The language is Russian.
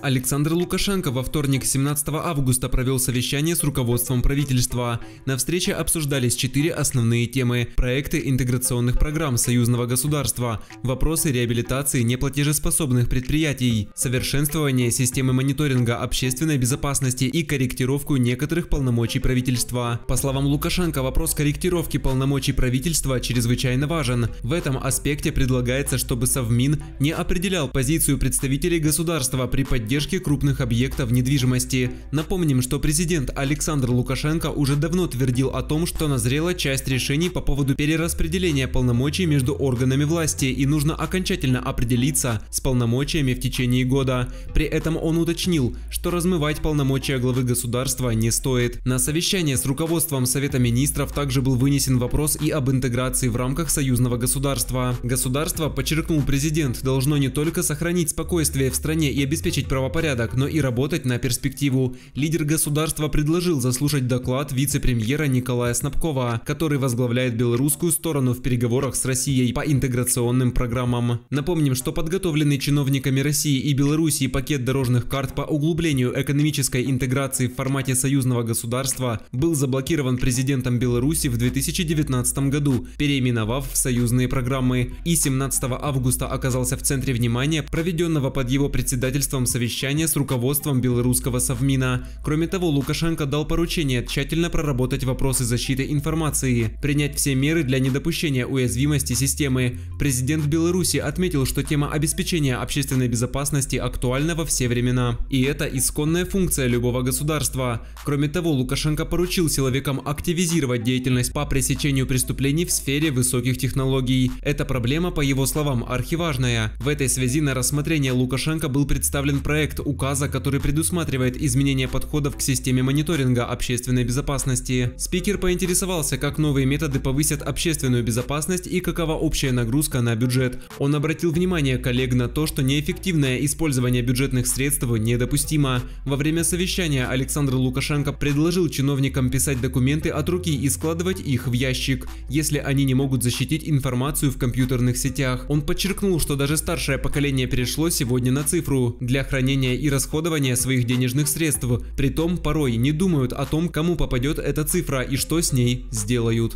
Александр Лукашенко во вторник 17 августа провел совещание с руководством правительства. На встрече обсуждались четыре основные темы – проекты интеграционных программ союзного государства, вопросы реабилитации неплатежеспособных предприятий, совершенствование системы мониторинга общественной безопасности и корректировку некоторых полномочий правительства. По словам Лукашенко, вопрос корректировки полномочий правительства чрезвычайно важен. В этом аспекте предлагается, чтобы Совмин не определял позицию представителей государства при поддержке поддержки крупных объектов недвижимости. Напомним, что президент Александр Лукашенко уже давно твердил о том, что назрела часть решений по поводу перераспределения полномочий между органами власти и нужно окончательно определиться с полномочиями в течение года. При этом он уточнил, что размывать полномочия главы государства не стоит. На совещание с руководством Совета министров также был вынесен вопрос и об интеграции в рамках союзного государства. Государство, подчеркнул президент, должно не только сохранить спокойствие в стране и обеспечить правопорядок, но и работать на перспективу. Лидер государства предложил заслушать доклад вице-премьера Николая Снабкова, который возглавляет белорусскую сторону в переговорах с Россией по интеграционным программам. Напомним, что подготовленный чиновниками России и Белоруссии пакет дорожных карт по углублению экономической интеграции в формате союзного государства был заблокирован президентом Беларуси в 2019 году, переименовав в союзные программы, и 17 августа оказался в центре внимания проведенного под его председательством Совета совещание с руководством белорусского Совмина. Кроме того, Лукашенко дал поручение тщательно проработать вопросы защиты информации, принять все меры для недопущения уязвимости системы. Президент Беларуси отметил, что тема обеспечения общественной безопасности актуальна во все времена. И это исконная функция любого государства. Кроме того, Лукашенко поручил силовикам активизировать деятельность по пресечению преступлений в сфере высоких технологий. Эта проблема, по его словам, архиважная. В этой связи на рассмотрение Лукашенко был представлен проект проект указа, который предусматривает изменение подходов к системе мониторинга общественной безопасности. Спикер поинтересовался, как новые методы повысят общественную безопасность и какова общая нагрузка на бюджет. Он обратил внимание коллег на то, что неэффективное использование бюджетных средств недопустимо. Во время совещания Александр Лукашенко предложил чиновникам писать документы от руки и складывать их в ящик, если они не могут защитить информацию в компьютерных сетях. Он подчеркнул, что даже старшее поколение перешло сегодня на цифру. Для хранения хранения и расходования своих денежных средств, при том порой не думают о том, кому попадет эта цифра и что с ней сделают.